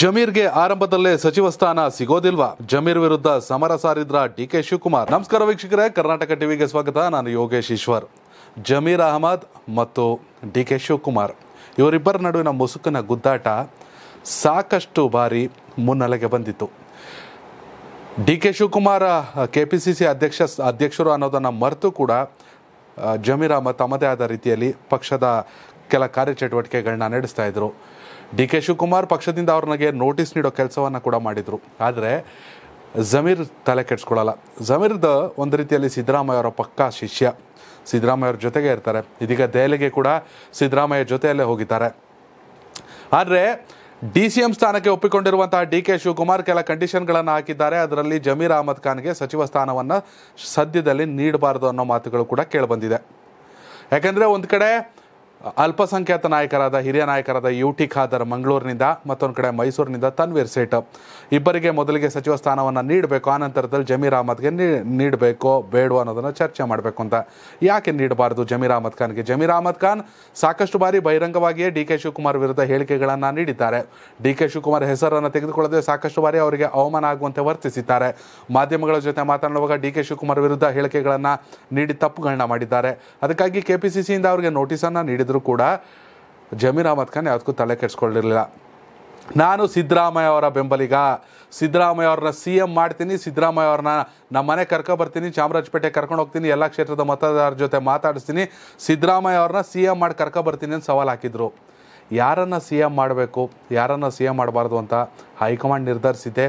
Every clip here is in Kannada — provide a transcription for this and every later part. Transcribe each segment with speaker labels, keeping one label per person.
Speaker 1: ಜಮೀರ್ಗೆ ಆರಂಭದಲ್ಲೇ ಸಚಿವ ಸ್ಥಾನ ಸಿಗೋದಿಲ್ವಾ ಜಮೀರ್ ವಿರುದ್ಧ ಸಮರ ಸಾರಿದ್ರ ಡಿ ಕೆ ಶಿವಕುಮಾರ್ ನಮಸ್ಕಾರ ವೀಕ್ಷಕರೇ ಕರ್ನಾಟಕ ಟಿವಿಗೆ ಸ್ವಾಗತ ನಾನು ಯೋಗೇಶ್ ಈಶ್ವರ್ ಜಮೀರ್ ಅಹಮದ್ ಮತ್ತು ಡಿ ಕೆ ಶಿವಕುಮಾರ್ ಇವರಿಬ್ಬರ ನಡುವಿನ ಮುಸುಕಿನ ಗುದ್ದಾಟ ಸಾಕಷ್ಟು ಬಾರಿ ಮುನ್ನೆಲೆಗೆ ಬಂದಿತ್ತು D K Shivakumar K P C C ಅಧ್ಯಕ್ಷ ಅಧ್ಯಕ್ಷರು ಅನ್ನೋದನ್ನು ಮರೆತು ಕೂಡ ಜಮೀರ್ ಅಹಮದ್ ತಮ್ಮದೇ ಆದ ರೀತಿಯಲ್ಲಿ ಪಕ್ಷದ ಕೆಲ ಕಾರ್ಯಚಟುವಟಿಕೆಗಳನ್ನ ನಡೆಸ್ತಾ ಇದ್ರು ಡಿ ಕೆ ಶಿವಕುಮಾರ್ ಪಕ್ಷದಿಂದ ಅವ್ರನಿಗೆ ನೋಟಿಸ್ ನೀಡೋ ಕೆಲಸವನ್ನು ಕೂಡ ಮಾಡಿದರು ಆದರೆ ಜಮೀರ್ ತಲೆ ಕೆಡ್ಸ್ಕೊಳ್ಳಲ್ಲ ಜಮೀರ್ದ ಒಂದು ರೀತಿಯಲ್ಲಿ ಸಿದ್ದರಾಮಯ್ಯ ಅವರ ಪಕ್ಕಾ ಶಿಷ್ಯ ಸಿದ್ದರಾಮಯ್ಯ ಅವ್ರ ಜೊತೆಗೆ ಇರ್ತಾರೆ ಇದೀಗ ದೆಹಲಿಗೆ ಕೂಡ ಸಿದ್ದರಾಮಯ್ಯ ಜೊತೆಯಲ್ಲೇ ಹೋಗಿದ್ದಾರೆ ಆದರೆ ಡಿ ಸಿ ಎಂ ಸ್ಥಾನಕ್ಕೆ ಒಪ್ಪಿಕೊಂಡಿರುವಂತಹ ಡಿ ಕೆ ಶಿವಕುಮಾರ್ ಕೆಲ ಕಂಡೀಷನ್ಗಳನ್ನು ಹಾಕಿದ್ದಾರೆ ಅದರಲ್ಲಿ ಜಮೀರ್ ಅಹಮದ್ ಖಾನ್ಗೆ ಸಚಿವ ಸ್ಥಾನವನ್ನು ಸದ್ಯದಲ್ಲಿ ನೀಡಬಾರದು ಅನ್ನೋ ಮಾತುಗಳು ಕೂಡ ಕೇಳಿಬಂದಿದೆ ಯಾಕೆಂದರೆ ಒಂದು ಕಡೆ ಅಲ್ಪಸಂಖ್ಯಾತ ನಾಯಕರಾದ ಹಿರಿಯ ನಾಯಕರಾದ ಯು ಟಿ ಖಾದರ್ ಮಂಗಳೂರಿನಿಂದ ಮತ್ತೊಂದು ಕಡೆ ಮೈಸೂರಿನಿಂದ ತನ್ವೀರ್ ಸೇಠ್ ಇಬ್ಬರಿಗೆ ಮೊದಲಿಗೆ ಸಚಿವ ಸ್ಥಾನವನ್ನು ನೀಡಬೇಕು ಆ ನಂತರದಲ್ಲಿ ಜಮೀರ್ ಅಹಮದ್ಗೆ ನೀಡಬೇಕು ಬೇಡ ಅನ್ನೋದನ್ನು ಚರ್ಚೆ ಮಾಡಬೇಕು ಅಂತ ಯಾಕೆ ನೀಡಬಾರದು ಜಮೀರ್ ಅಹಮದ್ ಖಾನ್ಗೆ ಜಮೀರ್ ಅಹಮದ್ ಖಾನ್ ಸಾಕಷ್ಟು ಬಾರಿ ಬಹಿರಂಗವಾಗಿಯೇ ಡಿ ಕೆ ಶಿವಕುಮಾರ್ ವಿರುದ್ಧ ಹೇಳಿಕೆಗಳನ್ನು ನೀಡಿದ್ದಾರೆ ಡಿ ಕೆ ಶಿವಕುಮಾರ್ ಹೆಸರನ್ನು ತೆಗೆದುಕೊಳ್ಳದೆ ಸಾಕಷ್ಟು ಬಾರಿ ಅವರಿಗೆ ಅವಮಾನ ಆಗುವಂತೆ ವರ್ತಿಸಿದ್ದಾರೆ ಮಾಧ್ಯಮಗಳ ಜೊತೆ ಮಾತನಾಡುವಾಗ ಡಿ ಕೆ ಶಿವಕುಮಾರ್ ವಿರುದ್ಧ ಹೇಳಿಕೆಗಳನ್ನು ನೀಡಿ ತಪ್ಪುಗಳನ್ನ ಮಾಡಿದ್ದಾರೆ ಅದಕ್ಕಾಗಿ ಕೆಪಿಸಿಸಿಯಿಂದ ಅವರಿಗೆ ನೋಟಿಸನ್ನು ನೀಡಿದ್ದಾರೆ ಮಾಡಿದರೂ ಕೂಡ ಜಮೀರ್ ಅಹಮದ್ ಖಾನ್ ಯಾವುದಕ್ಕೂ ತಲೆ ಕೆಡಿಸ್ಕೊಳ್ಳಿರಲಿಲ್ಲ ನಾನು ಸಿದ್ದರಾಮಯ್ಯ ಅವರ ಬೆಂಬಲಿಗ ಸಿದ್ದರಾಮಯ್ಯ ಅವ್ರನ್ನ ಸಿ ಎಂ ಮಾಡ್ತೀನಿ ಸಿದ್ದರಾಮಯ್ಯ ಅವ್ರನ್ನ ನಮ್ಮ ಮನೆ ಬರ್ತೀನಿ ಚಾಮರಾಜಪೇಟೆ ಕರ್ಕೊಂಡು ಹೋಗ್ತೀನಿ ಎಲ್ಲ ಕ್ಷೇತ್ರದ ಮತದಾರರ ಜೊತೆ ಮಾತಾಡಿಸ್ತೀನಿ ಸಿದ್ದರಾಮಯ್ಯ ಅವ್ರನ್ನ ಸಿ ಎಂ ಮಾಡಿ ಬರ್ತೀನಿ ಅಂತ ಸವಾಲು ಹಾಕಿದ್ರು ಯಾರನ್ನು ಸಿ ಎಂ ಮಾಡಬೇಕು ಯಾರನ್ನು ಸಿ ಎಂ ಮಾಡಬಾರ್ದು ಅಂತ ಹೈಕಮಾಂಡ್ ನಿರ್ಧರಿಸಿದೆ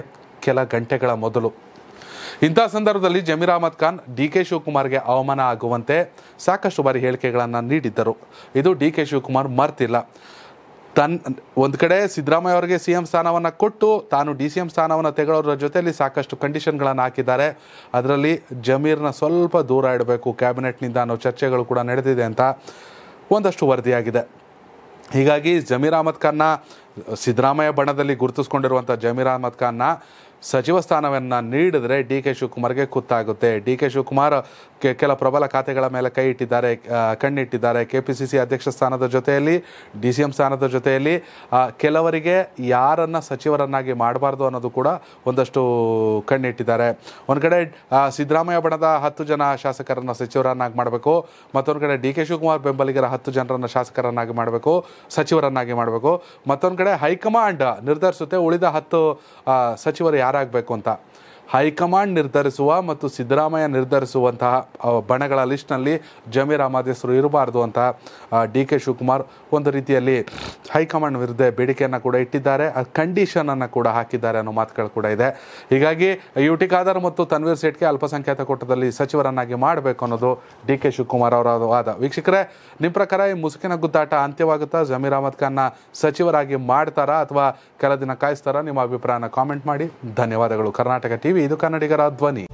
Speaker 1: ಕೆಲ ಗಂಟೆಗಳ ಮೊದಲು ಇಂತಹ ಸಂದರ್ಭದಲ್ಲಿ ಜಮೀರ್ ಅಹಮದ್ ಖಾನ್ ಡಿ ಕೆ ಶಿವಕುಮಾರ್ಗೆ ಅವಮಾನ ಆಗುವಂತೆ ಸಾಕಷ್ಟು ಬಾರಿ ಹೇಳಿಕೆಗಳನ್ನು ನೀಡಿದ್ದರು ಇದು ಡಿ ಕೆ ಶಿವಕುಮಾರ್ ಮರ್ತಿಲ್ಲ ತನ್ ಒಂದು ಕಡೆ ಸಿದ್ದರಾಮಯ್ಯ ಅವರಿಗೆ ಸಿ ಎಂ ಸ್ಥಾನವನ್ನು ಕೊಟ್ಟು ತಾನು ಡಿ ಸಿ ಎಂ ಸ್ಥಾನವನ್ನು ತೆಗೊಳ್ಳೋರ ಜೊತೆಯಲ್ಲಿ ಸಾಕಷ್ಟು ಕಂಡೀಷನ್ಗಳನ್ನು ಹಾಕಿದ್ದಾರೆ ಅದರಲ್ಲಿ ಜಮೀರ್ನ ಸ್ವಲ್ಪ ದೂರ ಇಡಬೇಕು ಕ್ಯಾಬಿನೆಟ್ನಿಂದ ಅನ್ನೋ ಚರ್ಚೆಗಳು ಕೂಡ ನಡೆದಿದೆ ಅಂತ ಒಂದಷ್ಟು ವರದಿಯಾಗಿದೆ ಹೀಗಾಗಿ ಜಮೀರ್ ಅಹಮದ್ ಖಾನ್ನ ಸಿದ್ದರಾಮಯ್ಯ ಬಣದಲ್ಲಿ ಗುರುತಿಸ್ಕೊಂಡಿರುವಂಥ ಜಮೀರ್ ಅಹಮದ್ ಖಾನ್ನ ಸಚಿವ ಸ್ಥಾನವನ್ನು ನೀಡಿದರೆ ಡಿ ಕೆ ಶಿವಕುಮಾರ್ಗೆ ಕುತ್ತಾಗುತ್ತೆ ಡಿ ಕೆ ಶಿವಕುಮಾರ್ ಕೆಲ ಪ್ರಬಲ ಖಾತೆಗಳ ಮೇಲೆ ಕೈ ಇಟ್ಟಿದ್ದಾರೆ ಕಣ್ಣಿಟ್ಟಿದ್ದಾರೆ ಕೆ ಪಿ ಸಿ ಸಿ ಅಧ್ಯಕ್ಷ ಸ್ಥಾನದ ಜೊತೆಯಲ್ಲಿ ಡಿ ಸಿ ಎಂ ಸ್ಥಾನದ ಜೊತೆಯಲ್ಲಿ ಕೆಲವರಿಗೆ ಯಾರನ್ನು ಸಚಿವರನ್ನಾಗಿ ಮಾಡಬಾರ್ದು ಅನ್ನೋದು ಕೂಡ ಒಂದಷ್ಟು ಕಣ್ಣಿಟ್ಟಿದ್ದಾರೆ ಒಂದು ಕಡೆ ಸಿದ್ದರಾಮಯ್ಯ ಬಣದ ಹತ್ತು ಜನ ಶಾಸಕರನ್ನು ಸಚಿವರನ್ನಾಗಿ ಮಾಡಬೇಕು ಮತ್ತೊಂದು ಕಡೆ ಡಿ ಕೆ ಶಿವಕುಮಾರ್ ಬೆಂಬಲಿಗರ ಹತ್ತು ಜನರನ್ನು ಶಾಸಕರನ್ನಾಗಿ ಮಾಡಬೇಕು ಸಚಿವರನ್ನಾಗಿ ಮಾಡಬೇಕು ಮತ್ತೊಂದು ಕಡೆ ಹೈಕಮಾಂಡ್ ನಿರ್ಧರಿಸುತ್ತೆ ಉಳಿದ ಹತ್ತು ಸಚಿವರು ಯಾರು ಯಾರಾಗಬೇಕು ಅಂತ ಹೈಕಮಾಂಡ್ ನಿರ್ಧರಿಸುವ ಮತ್ತು ಸಿದ್ದರಾಮಯ್ಯ ನಿರ್ಧರಿಸುವಂತಹ ಬಣಗಳ ಲಿಸ್ಟ್ನಲ್ಲಿ ಜಮೀರ್ ಅಹಮದ್ ಹೆಸರು ಇರಬಾರ್ದು ಅಂತ ಡಿ ಕೆ ಶಿವಕುಮಾರ್ ಒಂದು ರೀತಿಯಲ್ಲಿ ಹೈಕಮಾಂಡ್ ವಿರುದ್ಧ ಬೇಡಿಕೆಯನ್ನು ಕೂಡ ಇಟ್ಟಿದ್ದಾರೆ ಕಂಡೀಷನನ್ನು ಕೂಡ ಹಾಕಿದ್ದಾರೆ ಅನ್ನೋ ಮಾತುಗಳು ಕೂಡ ಇದೆ ಹೀಗಾಗಿ ಯು ಟಿ ಖಾದರ್ ಮತ್ತು ತನ್ವೀರ್ ಸೇಠ್ಗೆ ಅಲ್ಪಸಂಖ್ಯಾತ ಕೋಟದಲ್ಲಿ ಸಚಿವರನ್ನಾಗಿ ಮಾಡಬೇಕು ಅನ್ನೋದು ಡಿ ಕೆ ಶಿವಕುಮಾರ್ ಅವರ ವಾದ ವೀಕ್ಷಕರೇ ನಿಮ್ಮ ಪ್ರಕಾರ ಈ ಮುಸುಕಿನ ಗುದ್ದಾಟ ಅಂತ್ಯವಾಗುತ್ತಾ ಜಮೀರ್ ಅಹಮದ್ ಖಾನ್ನ ಸಚಿವರಾಗಿ ಮಾಡ್ತಾರಾ ಅಥವಾ ಕೆಲ ದಿನ ಕಾಯಿಸ್ತಾರಾ ನಿಮ್ಮ ಅಭಿಪ್ರಾಯನ ಕಾಮೆಂಟ್ ಮಾಡಿ ಧನ್ಯವಾದಗಳು ಕರ್ನಾಟಕ ಟಿವಿ ಇದು ಕನ್ನಡಿಗರ ಧ್ವನಿ